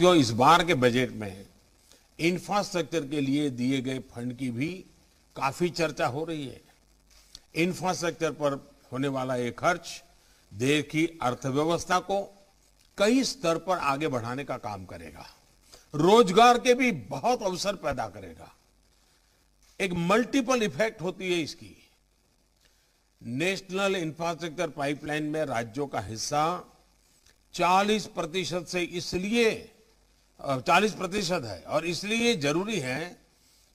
तो इस बार के बजट में इंफ्रास्ट्रक्चर के लिए दिए गए फंड की भी काफी चर्चा हो रही है इंफ्रास्ट्रक्चर पर होने वाला ये खर्च देश की अर्थव्यवस्था को कई स्तर पर आगे बढ़ाने का काम करेगा रोजगार के भी बहुत अवसर पैदा करेगा एक मल्टीपल इफेक्ट होती है इसकी नेशनल इंफ्रास्ट्रक्चर पाइपलाइन में राज्यों का हिस्सा 40 प्रतिशत से इसलिए चालीस प्रतिशत है और इसलिए जरूरी है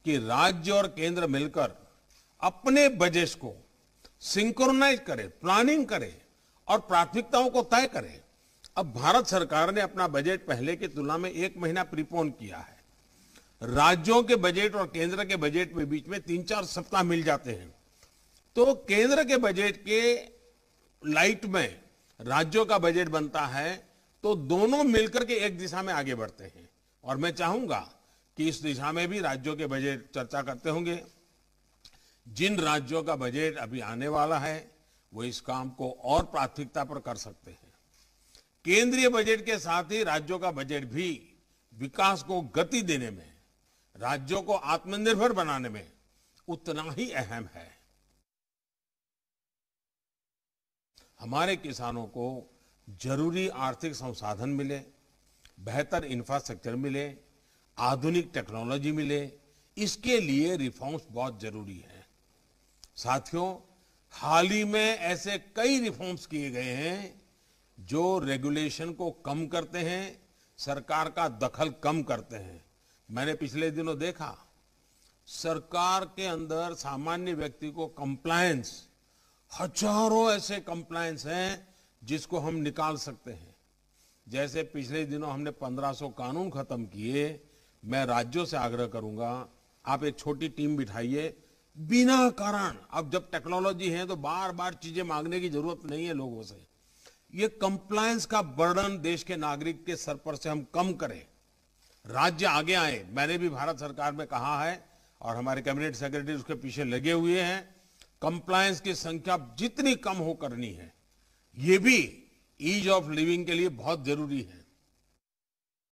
कि राज्य और केंद्र मिलकर अपने बजट को सिंक्रोनाइज करें प्लानिंग करें और प्राथमिकताओं को तय करें अब भारत सरकार ने अपना बजट पहले की तुलना में एक महीना प्रीपोन किया है राज्यों के बजट और केंद्र के बजट में बीच में तीन चार सप्ताह मिल जाते हैं तो केंद्र के बजट के लाइट में राज्यों का बजट बनता है तो दोनों मिलकर के एक दिशा में आगे बढ़ते हैं और मैं चाहूंगा कि इस दिशा में भी राज्यों के बजट चर्चा करते होंगे जिन राज्यों का बजट अभी आने वाला है वो इस काम को और प्राथमिकता पर कर सकते हैं केंद्रीय बजट के साथ ही राज्यों का बजट भी विकास को गति देने में राज्यों को आत्मनिर्भर बनाने में उतना ही अहम है हमारे किसानों को जरूरी आर्थिक संसाधन मिले बेहतर इंफ्रास्ट्रक्चर मिले आधुनिक टेक्नोलॉजी मिले इसके लिए रिफॉर्म्स बहुत जरूरी हैं साथियों हाल ही में ऐसे कई रिफॉर्म्स किए गए हैं जो रेगुलेशन को कम करते हैं सरकार का दखल कम करते हैं मैंने पिछले दिनों देखा सरकार के अंदर सामान्य व्यक्ति को कंप्लायंस हजारों ऐसे कंप्लायंस हैं जिसको हम निकाल सकते हैं जैसे पिछले दिनों हमने 1500 कानून खत्म किए मैं राज्यों से आग्रह करूंगा आप एक छोटी टीम बिठाइए बिना कारण अब जब टेक्नोलॉजी है तो बार बार चीजें मांगने की जरूरत नहीं है लोगों से ये कंप्लायंस का बर्डन देश के नागरिक के सर पर से हम कम करें राज्य आगे आए मैंने भी भारत सरकार में कहा है और हमारे कैबिनेट सेक्रेटरी उसके पीछे लगे हुए हैं कंप्लायंस की संख्या जितनी कम हो करनी है ये भी ईज ऑफ लिविंग के लिए बहुत जरूरी है